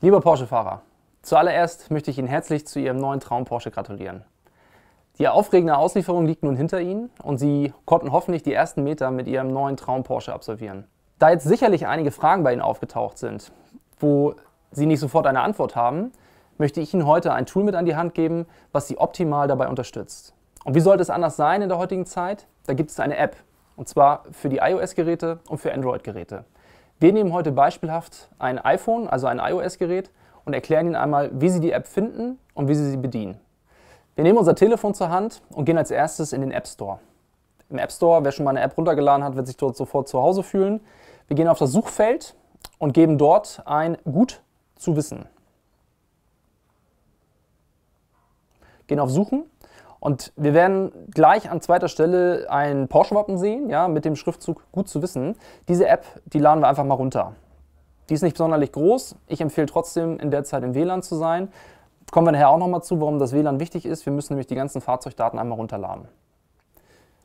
Lieber Porsche-Fahrer, zuallererst möchte ich Ihnen herzlich zu Ihrem neuen Traum Porsche gratulieren. Die aufregende Auslieferung liegt nun hinter Ihnen und Sie konnten hoffentlich die ersten Meter mit Ihrem neuen Traum Porsche absolvieren. Da jetzt sicherlich einige Fragen bei Ihnen aufgetaucht sind, wo Sie nicht sofort eine Antwort haben, möchte ich Ihnen heute ein Tool mit an die Hand geben, was Sie optimal dabei unterstützt. Und wie sollte es anders sein in der heutigen Zeit? Da gibt es eine App, und zwar für die iOS-Geräte und für Android-Geräte. Wir nehmen heute beispielhaft ein iPhone, also ein iOS-Gerät, und erklären Ihnen einmal, wie Sie die App finden und wie Sie sie bedienen. Wir nehmen unser Telefon zur Hand und gehen als erstes in den App Store. Im App Store, wer schon mal eine App runtergeladen hat, wird sich dort sofort zu Hause fühlen. Wir gehen auf das Suchfeld und geben dort ein Gut zu wissen. Gehen auf Suchen und wir werden gleich an zweiter Stelle ein Porsche-Wappen sehen, ja, mit dem Schriftzug gut zu wissen. Diese App, die laden wir einfach mal runter. Die ist nicht sonderlich groß. Ich empfehle trotzdem, in der Zeit im WLAN zu sein. Kommen wir nachher auch nochmal zu, warum das WLAN wichtig ist. Wir müssen nämlich die ganzen Fahrzeugdaten einmal runterladen.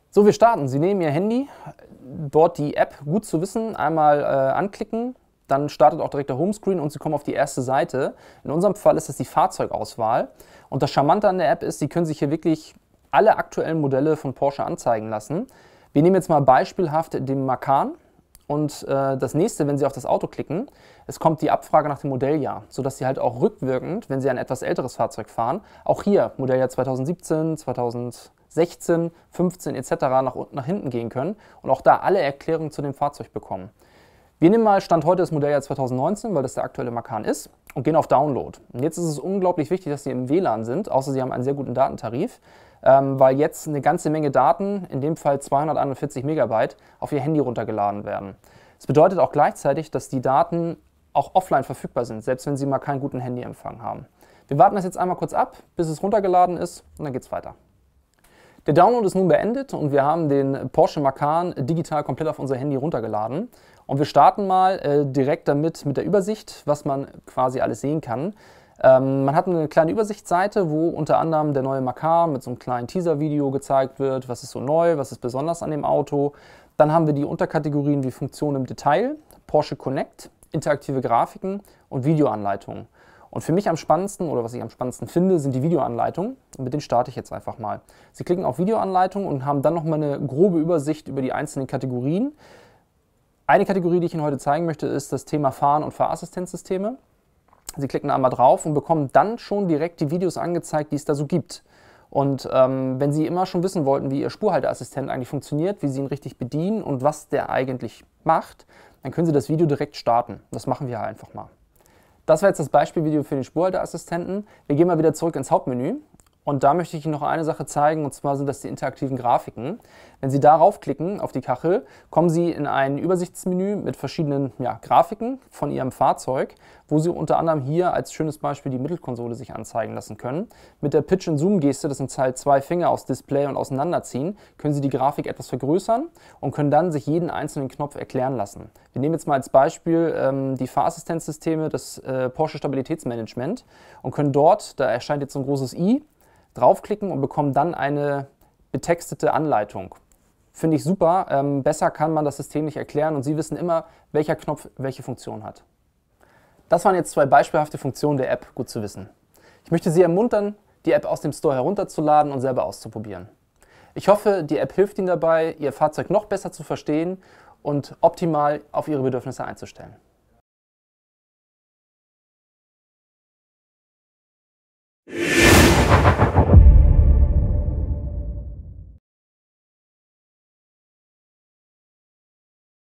So, wir starten. Sie nehmen Ihr Handy, dort die App gut zu wissen einmal äh, anklicken dann startet auch direkt der Homescreen und Sie kommen auf die erste Seite. In unserem Fall ist das die Fahrzeugauswahl. Und das Charmante an der App ist, Sie können sich hier wirklich alle aktuellen Modelle von Porsche anzeigen lassen. Wir nehmen jetzt mal beispielhaft den Macan. Und äh, das nächste, wenn Sie auf das Auto klicken, es kommt die Abfrage nach dem Modelljahr, sodass Sie halt auch rückwirkend, wenn Sie ein etwas älteres Fahrzeug fahren, auch hier Modelljahr 2017, 2016, 15 etc. nach, nach hinten gehen können und auch da alle Erklärungen zu dem Fahrzeug bekommen. Wir nehmen mal Stand heute das Modelljahr 2019, weil das der aktuelle Makan ist, und gehen auf Download. Und jetzt ist es unglaublich wichtig, dass Sie im WLAN sind, außer Sie haben einen sehr guten Datentarif, ähm, weil jetzt eine ganze Menge Daten, in dem Fall 241 Megabyte, auf Ihr Handy runtergeladen werden. Das bedeutet auch gleichzeitig, dass die Daten auch offline verfügbar sind, selbst wenn Sie mal keinen guten Handyempfang haben. Wir warten das jetzt einmal kurz ab, bis es runtergeladen ist, und dann geht's weiter. Der Download ist nun beendet und wir haben den Porsche Macan digital komplett auf unser Handy runtergeladen. Und wir starten mal äh, direkt damit mit der Übersicht, was man quasi alles sehen kann. Ähm, man hat eine kleine Übersichtsseite, wo unter anderem der neue Macan mit so einem kleinen Teaser-Video gezeigt wird, was ist so neu, was ist besonders an dem Auto. Dann haben wir die Unterkategorien wie Funktionen im Detail, Porsche Connect, interaktive Grafiken und Videoanleitungen. Und für mich am spannendsten oder was ich am spannendsten finde, sind die Videoanleitungen. mit denen starte ich jetzt einfach mal. Sie klicken auf Videoanleitung und haben dann nochmal eine grobe Übersicht über die einzelnen Kategorien. Eine Kategorie, die ich Ihnen heute zeigen möchte, ist das Thema Fahren und Fahrassistenzsysteme. Sie klicken einmal drauf und bekommen dann schon direkt die Videos angezeigt, die es da so gibt. Und ähm, wenn Sie immer schon wissen wollten, wie Ihr Spurhalteassistent eigentlich funktioniert, wie Sie ihn richtig bedienen und was der eigentlich macht, dann können Sie das Video direkt starten. Das machen wir einfach mal. Das war jetzt das Beispielvideo für den Spurhalteassistenten. Wir gehen mal wieder zurück ins Hauptmenü. Und da möchte ich Ihnen noch eine Sache zeigen, und zwar sind das die interaktiven Grafiken. Wenn Sie darauf klicken, auf die Kachel, kommen Sie in ein Übersichtsmenü mit verschiedenen ja, Grafiken von Ihrem Fahrzeug, wo Sie unter anderem hier als schönes Beispiel die Mittelkonsole sich anzeigen lassen können. Mit der Pitch-and-Zoom-Geste, das sind halt zwei Finger aus Display und auseinanderziehen, können Sie die Grafik etwas vergrößern und können dann sich jeden einzelnen Knopf erklären lassen. Wir nehmen jetzt mal als Beispiel ähm, die Fahrassistenzsysteme, das äh, Porsche Stabilitätsmanagement und können dort, da erscheint jetzt so ein großes i, draufklicken und bekommen dann eine betextete Anleitung. Finde ich super. Ähm, besser kann man das System nicht erklären und Sie wissen immer, welcher Knopf welche Funktion hat. Das waren jetzt zwei beispielhafte Funktionen der App, gut zu wissen. Ich möchte Sie ermuntern, die App aus dem Store herunterzuladen und selber auszuprobieren. Ich hoffe, die App hilft Ihnen dabei, Ihr Fahrzeug noch besser zu verstehen und optimal auf Ihre Bedürfnisse einzustellen.